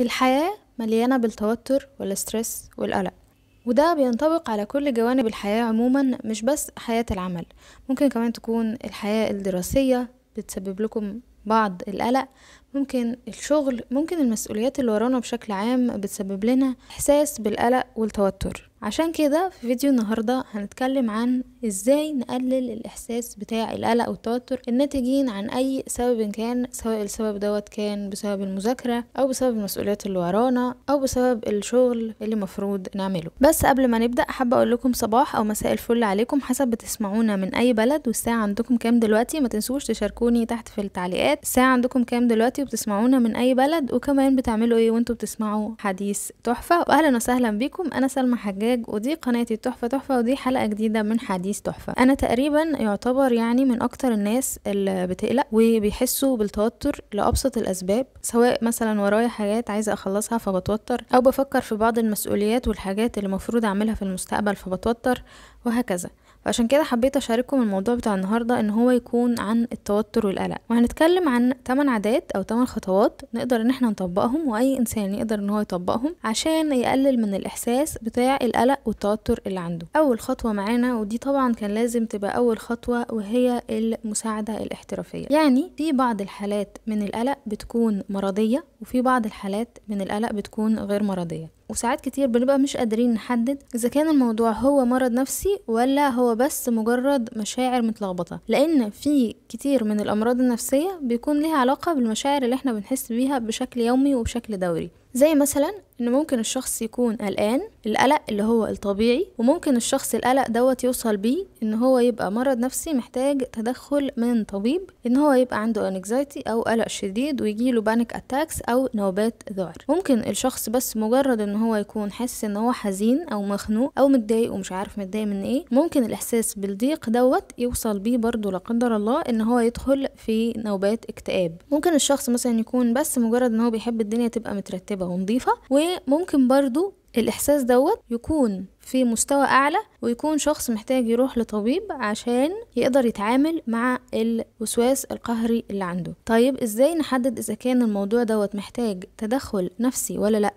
الحياة مليانة بالتوتر والاسترس والقلق وده بينطبق على كل جوانب الحياة عموما مش بس حياة العمل ممكن كمان تكون الحياة الدراسية بتسبب لكم بعض القلق ممكن الشغل ممكن المسؤوليات اللي ورانا بشكل عام بتسبب لنا إحساس بالقلق والتوتر عشان كده في فيديو النهاردة هنتكلم عن ازاي نقلل الاحساس بتاع القلق والتوتر الناتجين عن اي سبب كان سواء السبب دوت كان بسبب المذاكرة او بسبب المسؤوليات اللي ورانا او بسبب الشغل اللي مفروض نعمله بس قبل ما نبدأ حابة اقول لكم صباح او مساء الفل عليكم حسب بتسمعونا من اي بلد والساعة عندكم كام دلوقتي ما تنسوش تشاركوني تحت في التعليقات الساعة عندكم كام دلوقتي وبتسمعونا من اي بلد وكمان بتعملوا ايه وانتوا بتسمعوا حديث تحفة واهلا وسهلا بيكم انا سلمى حجاج إنتاج ودي قناتي تحفة تحفة ودي حلقة جديدة من حديث تحفة أنا تقريبا يعتبر يعني من أكتر الناس اللي بتقلق وبيحسوا بالتوتر لأبسط الأسباب سواء مثلا ورايا حاجات عايزة أخلصها فبتوتر أو بفكر في بعض المسؤوليات والحاجات اللي المفروض أعملها في المستقبل فبتوتر وهكذا فعشان كده حبيت اشارككم الموضوع بتاع النهارده ان هو يكون عن التوتر والقلق وهنتكلم عن 8 عادات او 8 خطوات نقدر ان احنا نطبقهم واي انسان يقدر ان هو يطبقهم عشان يقلل من الاحساس بتاع القلق والتوتر اللي عنده اول خطوه معانا ودي طبعا كان لازم تبقى اول خطوه وهي المساعده الاحترافيه يعني في بعض الحالات من القلق بتكون مرضيه وفي بعض الحالات من القلق بتكون غير مرضيه وساعات كتير بنبقى مش قادرين نحدد إذا كان الموضوع هو مرض نفسي ولا هو بس مجرد مشاعر متلخبطة لأن في كتير من الأمراض النفسية بيكون ليها علاقة بالمشاعر اللي احنا بنحس بيها بشكل يومي وبشكل دوري زي مثلا إن ممكن الشخص يكون قلقان القلق اللي هو الطبيعي وممكن الشخص القلق دوت يوصل بيه إن هو يبقى مرض نفسي محتاج تدخل من طبيب إن هو يبقى عنده انكزايتي أو قلق شديد ويجيله بانيك أتاكس أو نوبات ذعر ممكن الشخص بس مجرد إن هو يكون حاسس إن هو حزين أو مخنوق أو متضايق ومش عارف متضايق من إيه ممكن الإحساس بالضيق دوت يوصل بيه برضه لا قدر الله إن هو يدخل في نوبات اكتئاب ممكن الشخص مثلا يكون بس مجرد إن هو بيحب الدنيا تبقى مترتبة ونظيفة ممكن برضو الإحساس دوت يكون في مستوى أعلى ويكون شخص محتاج يروح لطبيب عشان يقدر يتعامل مع الوسواس القهري اللي عنده طيب إزاي نحدد إذا كان الموضوع دوت محتاج تدخل نفسي ولا لأ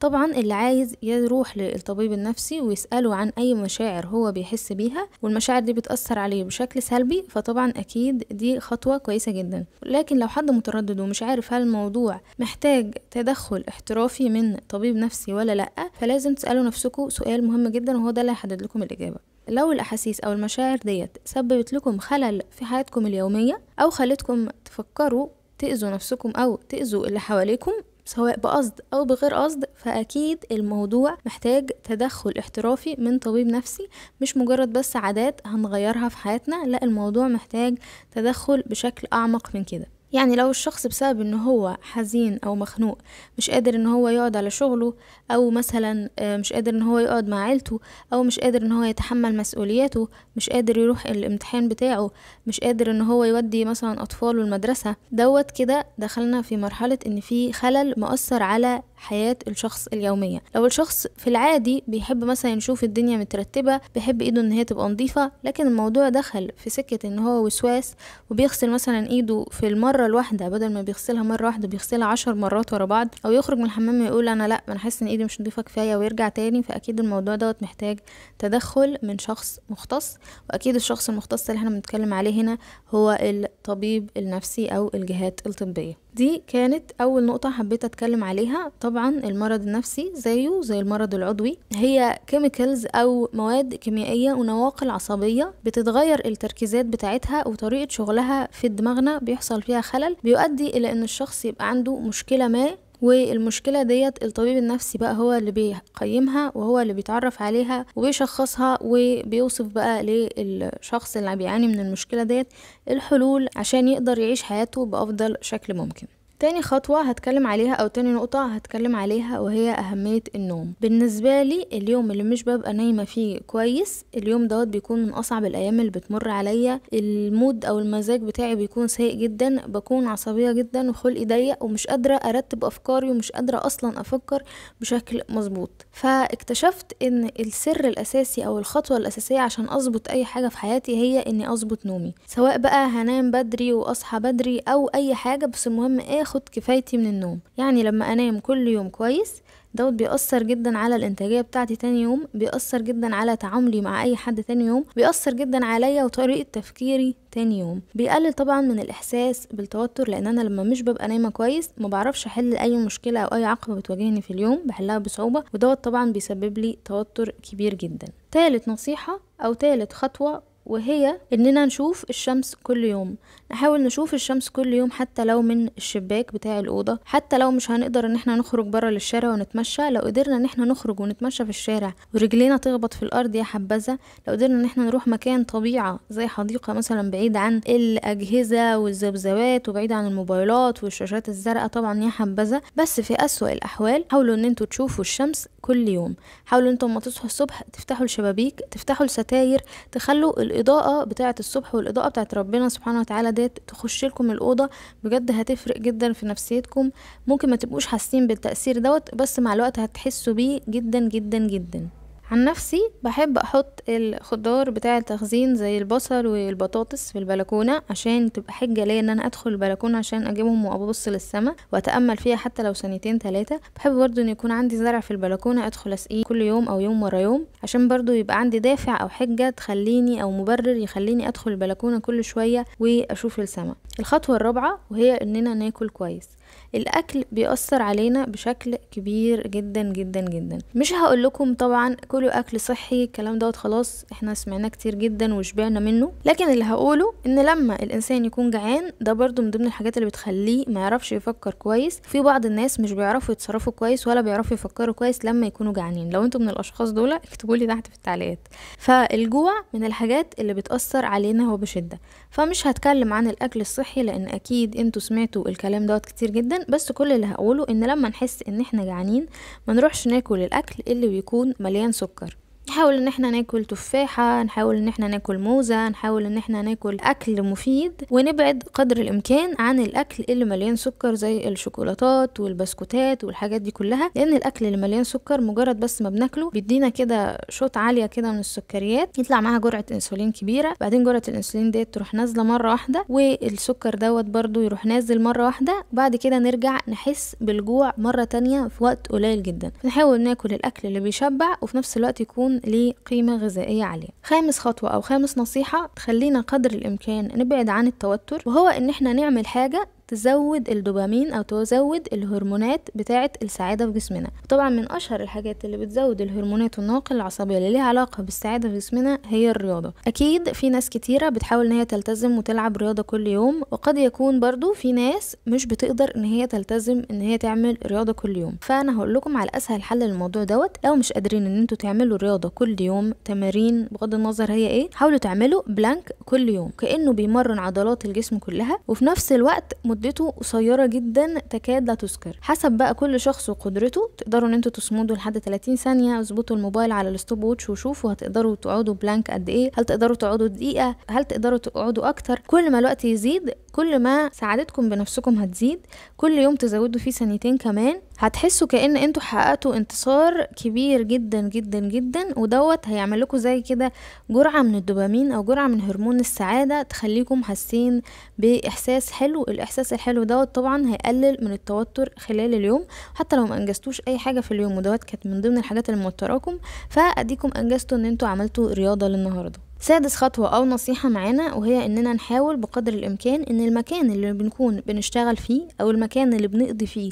طبعا اللي عايز يروح للطبيب النفسي ويسأله عن أي مشاعر هو بيحس بيها والمشاعر دي بتأثر عليه بشكل سلبي فطبعا أكيد دي خطوة كويسة جدا لكن لو حد متردد ومش عارف هل الموضوع محتاج تدخل احترافي من طبيب نفسي ولا لأ فلازم تسألوا نفسكم سؤال مهم جدا وهو ده اللي هيحدد لكم الإجابة لو الأحاسيس أو المشاعر ديت سببت لكم خلل في حياتكم اليومية أو خلتكم تفكروا تأذوا نفسكم أو تأذوا اللي حواليكم سواء بقصد أو بغير قصد فأكيد الموضوع محتاج تدخل احترافي من طبيب نفسي مش مجرد بس عادات هنغيرها في حياتنا لا الموضوع محتاج تدخل بشكل أعمق من كده يعني لو الشخص بسبب انه هو حزين او مخنوق مش قادر ان هو يقعد على شغله او مثلا آه، مش قادر ان هو يقعد مع عيلته او مش قادر ان هو يتحمل مسؤولياته مش قادر يروح الامتحان بتاعه مش قادر ان هو يودي مثلا اطفاله المدرسة دوت كده دخلنا في مرحلة ان في خلل مؤثر على حياة الشخص اليومية لو الشخص في العادي بيحب مثلا يشوف الدنيا مترتبة بيحب ايده ان هي تبقى نظيفة لكن الموضوع دخل في سكة ان هو وسواس وبيغسل مثلا ايده في المرة المره الواحده بدل ما بيغسلها مره واحده بيغسلها عشر مرات ورا بعض او يخرج من الحمام يقول انا لا انا حاسس ان ايدي مش نضيفه كفايه ويرجع تاني فاكيد الموضوع دوت محتاج تدخل من شخص مختص واكيد الشخص المختص اللي احنا بنتكلم عليه هنا هو الطبيب النفسي او الجهات الطبيه دي كانت أول نقطة حبيت أتكلم عليها طبعا المرض النفسي زيه زي المرض العضوي هي كيميكلز أو مواد كيميائية ونواقل عصبية بتتغير التركيزات بتاعتها وطريقة شغلها في دماغنا بيحصل فيها الخلل بيؤدي إلى أن الشخص يبقى عنده مشكلة ما والمشكلة ديت الطبيب النفسي بقى هو اللي بيقيمها وهو اللي بيتعرف عليها وبيشخصها وبيوصف بقى للشخص اللي بيعاني من المشكلة ديت الحلول عشان يقدر يعيش حياته بأفضل شكل ممكن تاني خطوة هتكلم عليها أو تاني نقطة هتكلم عليها وهي أهمية النوم بالنسبة لي اليوم اللي مش ببقى نايمة فيه كويس اليوم دوت بيكون من أصعب الأيام اللي بتمر عليا المود أو المزاج بتاعي بيكون سيء جدا بكون عصبية جدا وخلقي ضيق ومش قادرة أرتب أفكاري ومش قادرة أصلا أفكر بشكل مظبوط فاكتشفت إن السر الأساسي أو الخطوة الأساسية عشان أظبط أي حاجة في حياتي هي إني أظبط نومي سواء بقى هنام بدري وأصحى بدري أو أي حاجة بس المهم آخد إيه باخد كفايتي من النوم يعني لما انام كل يوم كويس دوت بيأثر جدا على الانتاجيه بتاعتي تاني يوم بيأثر جدا على تعاملي مع اي حد تاني يوم بيأثر جدا عليا وطريقه تفكيري تاني يوم بيقلل طبعا من الاحساس بالتوتر لان انا لما مش ببقى نايمه كويس ما بعرفش احل اي مشكله او اي عقبه بتواجهني في اليوم بحلها بصعوبه ودوت طبعا بيسبب لي توتر كبير جدا تالت نصيحه او تالت خطوه وهي اننا نشوف الشمس كل يوم نحاول نشوف الشمس كل يوم حتى لو من الشباك بتاع الاوضه حتى لو مش هنقدر ان احنا نخرج بره للشارع ونتمشى لو قدرنا ان احنا نخرج ونتمشى في الشارع ورجلينا تخبط في الارض يا حبذا لو قدرنا ان احنا نروح مكان طبيعه زي حديقه مثلا بعيد عن الاجهزه والذبذبات وبعيد عن الموبايلات والشاشات الزرقاء طبعا يا حبذا بس في اسوا الاحوال حاولوا ان انتوا تشوفوا الشمس كل يوم حاولوا انتوا لما تصحوا الصبح تفتحوا الشبابيك تفتحوا الستاير تخلوا الاضاءه بتاعه الصبح والاضاءه بتاعه ربنا سبحانه وتعالى ديت تخش لكم الاوضه بجد هتفرق جدا في نفسيتكم ممكن ما تبقوش حاسين بالتاثير دوت بس مع الوقت هتحسوا بيه جدا جدا جدا عن نفسي بحب احط الخضار بتاع التخزين زي البصل والبطاطس في البلكونه عشان تبقى حجه ليا ان انا ادخل البلكونه عشان اجيبهم وابص للسما واتامل فيها حتى لو سنتين ثلاثه بحب برضو ان يكون عندي زرع في البلكونه ادخل اسقيه كل يوم او يوم ورا يوم عشان برضو يبقى عندي دافع او حجه تخليني او مبرر يخليني ادخل البلكونه كل شويه واشوف السما الخطوة الرابعة وهي اننا ناكل كويس الاكل بيأثر علينا بشكل كبير جدا جدا جدا مش هقول لكم طبعا كلوا اكل صحي الكلام دوت خلاص احنا سمعناه كتير جدا وشبعنا منه لكن اللي هقوله ان لما الانسان يكون جعان ده برضو من ضمن الحاجات اللي بتخليه ما يعرفش يفكر كويس في بعض الناس مش بيعرفوا يتصرفوا كويس ولا بيعرفوا يفكروا كويس لما يكونوا جعانين لو انتم من الاشخاص دول اكتبوا لي تحت في التعليقات فالجوع من الحاجات اللي بتأثر علينا هو بشدة فمش هتكلم عن الاكل الصحي صحي لان اكيد انتوا سمعتوا الكلام دوت كتير جدا بس كل اللي هقوله ان لما نحس ان احنا جعانين ما نروحش ناكل الاكل اللي بيكون مليان سكر نحاول ان احنا ناكل تفاحة نحاول ان احنا ناكل موزة نحاول ان احنا ناكل اكل مفيد ونبعد قدر الامكان عن الاكل اللي مليان سكر زي الشوكولاتات والبسكوتات والحاجات دي كلها لان الاكل اللي مليان سكر مجرد بس ما بناكله بيدينا كده شوط عالية كده من السكريات يطلع معاها جرعة انسولين كبيرة بعدين جرعة الانسولين ديت تروح نازلة مرة واحدة والسكر دوت برضو يروح نازل مرة واحدة وبعد كده نرجع نحس بالجوع مرة تانية في وقت قليل جدا نحاول ناكل الاكل اللي بيشبع وفي نفس الوقت يكون يكون ليه قيمة غذائية عالية خامس خطوة أو خامس نصيحة تخلينا قدر الإمكان نبعد عن التوتر وهو إن إحنا نعمل حاجة تزود الدوبامين او تزود الهرمونات بتاعه السعاده في جسمنا طبعا من اشهر الحاجات اللي بتزود الهرمونات والنواقل العصبيه اللي ليها علاقه بالسعاده في جسمنا هي الرياضه اكيد في ناس كتيره بتحاول ان هي تلتزم وتلعب رياضه كل يوم وقد يكون برضو في ناس مش بتقدر ان هي تلتزم ان هي تعمل رياضه كل يوم فانا هقول لكم على اسهل حل للموضوع دوت لو مش قادرين ان انتوا تعملوا رياضه كل يوم تمارين بغض النظر هي ايه حاولوا تعملوا بلانك كل يوم كانه بيمرن عضلات الجسم كلها وفي نفس الوقت مدته قصيرة جدا تكاد لا تذكر حسب بقى كل شخص وقدرته تقدروا ان انتوا تصمدوا لحد 30 ثانية اظبطوا الموبايل على الستوب ووتش وشوفوا هتقدروا تقعدوا بلانك قد ايه هل تقدروا تقعدوا دقيقة هل تقدروا تقعدوا اكتر كل ما الوقت يزيد كل ما سعادتكم بنفسكم هتزيد كل يوم تزودوا فيه ثانيتين كمان هتحسوا كأن انتوا حققتوا انتصار كبير جدا جدا جدا ودوت هيعمل لكم زي كده جرعة من الدوبامين او جرعة من هرمون السعادة تخليكم حاسين باحساس حلو الاحساس الحلو دوت طبعا هيقلل من التوتر خلال اليوم حتى لو ما انجزتوش اي حاجة في اليوم ودوت كانت من ضمن الحاجات اللي موتراكم فاديكم انجزتوا ان انتوا عملتوا رياضة للنهاردة سادس خطوة أو نصيحة معانا وهي إننا نحاول بقدر الإمكان إن المكان اللي بنكون بنشتغل فيه أو المكان اللي بنقضي فيه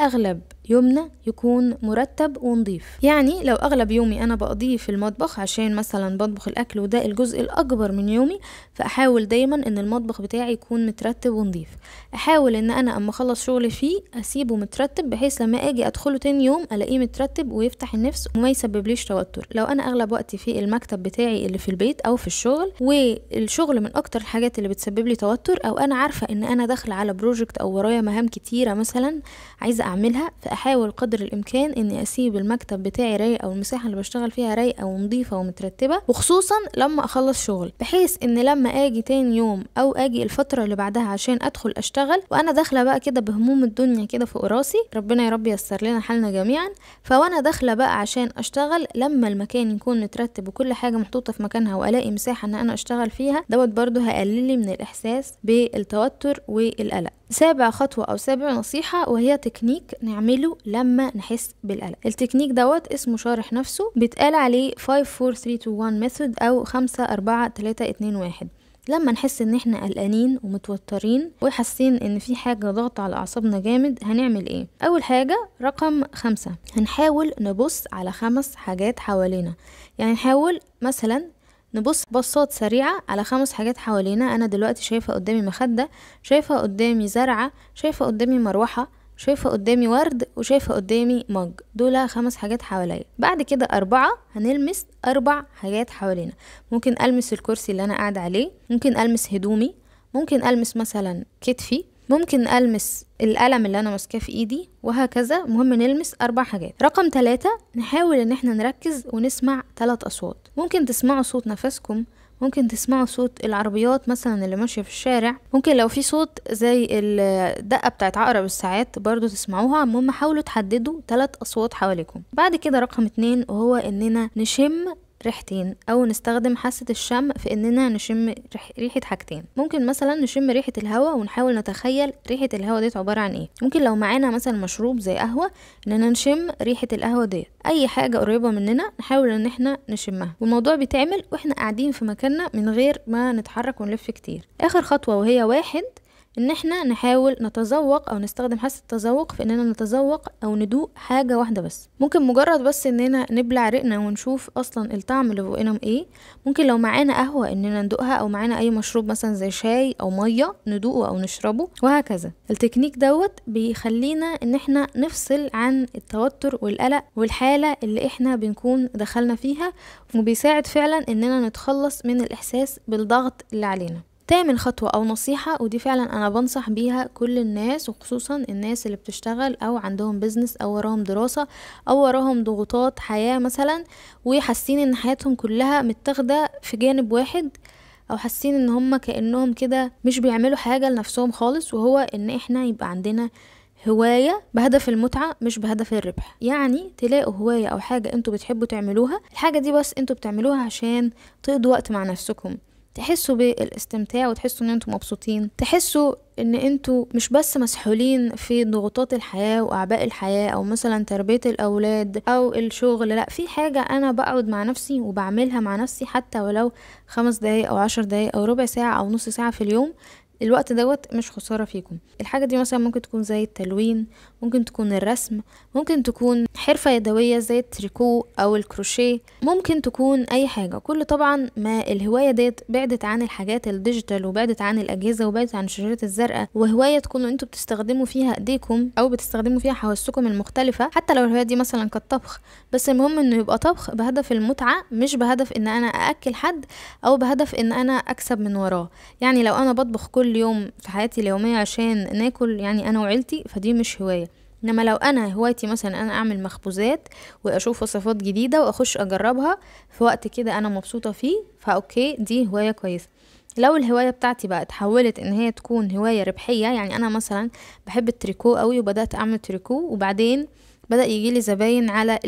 أغلب يومنا يكون مرتب ونضيف يعني لو أغلب يومي أنا بقضيه في المطبخ عشان مثلا بطبخ الأكل وده الجزء الأكبر من يومي فأحاول دايما إن المطبخ بتاعي يكون مترتب ونضيف أحاول إن أنا أما أخلص شغل فيه أسيبه مترتب بحيث لما أجي أدخله تاني يوم ألاقيه مترتب ويفتح النفس وما ليش توتر لو أنا أغلب وقتي في المكتب بتاعي اللي في البيت أو في الشغل والشغل من أكتر الحاجات اللي بتسبب لي توتر أو أنا عارفة إن أنا داخلة على بروجكت أو ورايا مهام كتيرة مثلا عايزة أعملها فأحاول قدر الإمكان إني أسيب المكتب بتاعي رايق أو المساحة اللي بشتغل فيها رايقة ونضيفة ومترتبة وخصوصا لما أخلص شغل بحيث إن لما أجي تاني يوم أو أجي الفترة اللي بعدها عشان أدخل أشتغل وأنا داخلة بقى كده بهموم الدنيا كده فوق راسي ربنا يا رب ييسر لنا حالنا جميعا فوأنا داخلة بقى عشان أشتغل لما المكان يكون مترتب وكل حاجة محطوطة في مكانها وألاقي مساحة إن أنا أشتغل فيها دوت برضو هقللي من الإحساس بالتوتر والقلق سابع خطوة أو سابع نصيحة وهي تكنيك نعمله لما نحس بالقلق التكنيك دوت اسمه شارح نفسه بيتقال عليه 5 4 3 2 1 ميثود أو 5 4 3 2 1 لما نحس ان احنا قلقانين ومتوترين وحاسين ان في حاجه ضغط على اعصابنا جامد هنعمل ايه اول حاجه رقم خمسة هنحاول نبص على خمس حاجات حوالينا يعني نحاول مثلا نبص بصات سريعة على خمس حاجات حوالينا أنا دلوقتي شايفة قدامي مخدة شايفة قدامي زرعة شايفة قدامي مروحة شايفة قدامي ورد وشايفة قدامي مج دول خمس حاجات حواليا بعد كده أربعة هنلمس أربع حاجات حوالينا ممكن ألمس الكرسي اللي أنا قاعدة عليه ممكن ألمس هدومي ممكن ألمس مثلا كتفي ممكن ألمس القلم اللي أنا ماسكاه في إيدي وهكذا مهم نلمس أربع حاجات رقم ثلاثة نحاول إن احنا نركز ونسمع ثلاث أصوات ممكن تسمعوا صوت نفسكم ممكن تسمعوا صوت العربيات مثلا اللي ماشيه في الشارع ممكن لو في صوت زي الدقه بتاعت عقرب الساعات برضو تسمعوها المهم حاولوا تحددوا ثلاث اصوات حواليكم بعد كده رقم اتنين وهو اننا نشم ريحتين او نستخدم حاسة الشم في اننا نشم ريحة حاجتين ممكن مثلا نشم ريحة الهواء ونحاول نتخيل ريحة الهواء ديت عبارة عن ايه ممكن لو معانا مثلا مشروب زي قهوة اننا نشم ريحة القهوة ديت اي حاجة قريبة مننا نحاول ان احنا نشمها والموضوع بيتعمل واحنا قاعدين في مكاننا من غير ما نتحرك ونلف كتير اخر خطوة وهي واحد ان احنا نحاول نتذوق او نستخدم حاسه التذوق في اننا نتذوق او ندوق حاجه واحده بس ممكن مجرد بس اننا نبلع رقنا ونشوف اصلا الطعم اللي فوقنا ايه ممكن لو معانا قهوه اننا ندوقها او معانا اي مشروب مثلا زي شاي او ميه ندوقه او نشربه وهكذا التكنيك دوت بيخلينا ان احنا نفصل عن التوتر والقلق والحاله اللي احنا بنكون دخلنا فيها وبيساعد فعلا اننا نتخلص من الاحساس بالضغط اللي علينا تامن خطوة أو نصيحة ودي فعلا أنا بنصح بيها كل الناس وخصوصا الناس اللي بتشتغل أو عندهم بيزنس أو وراهم دراسة أو وراهم ضغوطات حياة مثلا وحاسين إن حياتهم كلها متاخدة في جانب واحد أو حاسين إن هما كأنهم كده مش بيعملوا حاجة لنفسهم خالص وهو إن إحنا يبقى عندنا هواية بهدف المتعة مش بهدف الربح يعني تلاقوا هواية أو حاجة انتوا بتحبوا تعملوها الحاجة دي بس انتوا بتعملوها عشان تقضوا وقت مع نفسكم تحسوا بالاستمتاع وتحسوا ان انتوا مبسوطين تحسوا ان انتوا مش بس مسحولين في ضغوطات الحياة واعباء الحياة او مثلا تربية الاولاد او الشغل لا في حاجة انا بقعد مع نفسي وبعملها مع نفسي حتى ولو خمس دقايق او عشر دقايق او ربع ساعة او نص ساعة في اليوم الوقت دوت مش خسارة فيكم الحاجة دي مثلا ممكن تكون زي التلوين ممكن تكون الرسم ممكن تكون حرفة يدوية زي التريكو أو الكروشيه ممكن تكون أي حاجة كل طبعا ما الهواية ديت بعدت عن الحاجات الديجيتال وبعدت عن الأجهزة وبعدت عن الشاشات الزرقاء وهواية تكونوا انتوا بتستخدموا فيها ايديكم او بتستخدموا فيها حواسكم المختلفة حتى لو الهواية دي مثلا كالطبخ بس المهم انه يبقى طبخ بهدف المتعة مش بهدف ان انا ااكل حد او بهدف ان انا اكسب من وراه يعني لو انا بطبخ كل كل يوم في حياتي اليومية عشان ناكل يعني أنا وعيلتي فدي مش هواية انما لو انا هوايتي مثلا انا اعمل مخبوزات واشوف وصفات جديده واخش اجربها في وقت كده انا مبسوطه فيه فاوكي دي هوايه كويسه لو الهواية بتاعتي بقى اتحولت ان هي تكون هواية ربحية يعني انا مثلا بحب التريكو قوي وبدأت اعمل تريكو وبعدين بدأ يجيلي زباين على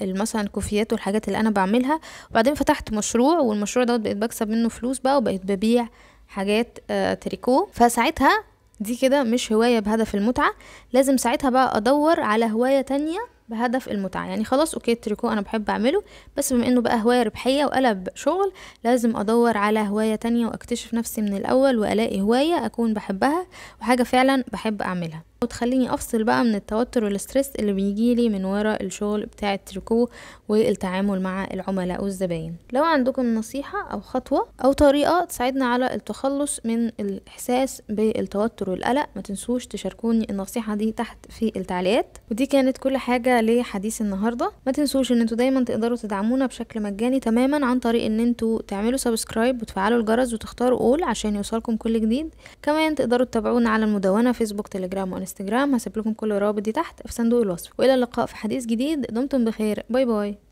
مثلا الكوفيات والحاجات اللي انا بعملها وبعدين فتحت مشروع والمشروع دوت بقيت بكسب منه فلوس بقى وبقيت ببيع حاجات آه، تريكو فساعتها دي كده مش هواية بهدف المتعة لازم ساعتها بقى أدور على هواية تانية بهدف المتعة يعني خلاص أوكي التريكو أنا بحب أعمله بس بما إنه بقى هواية ربحية وقلب شغل لازم أدور على هواية تانية وأكتشف نفسي من الأول وألاقي هواية أكون بحبها وحاجة فعلا بحب أعملها وتخليني افصل بقى من التوتر والستريس اللي بيجيلي من ورا الشغل بتاع التريكو والتعامل مع العملاء والزباين لو عندكم نصيحة او خطوة او طريقة تساعدنا على التخلص من الاحساس بالتوتر والقلق ما تنسوش تشاركوني النصيحة دي تحت في التعليقات ودي كانت كل حاجة لحديث النهاردة ما تنسوش ان انتوا دايما تقدروا تدعمونا بشكل مجاني تماما عن طريق ان انتوا تعملوا سبسكرايب وتفعلوا الجرس وتختاروا اول عشان يوصلكم كل جديد كمان تقدروا تتابعونا على المدونة فيسبوك تليجرام وانستغرام الانستجرام هسيب لكم كل الروابط دي تحت في صندوق الوصف والى اللقاء في حديث جديد دمتم بخير باي باي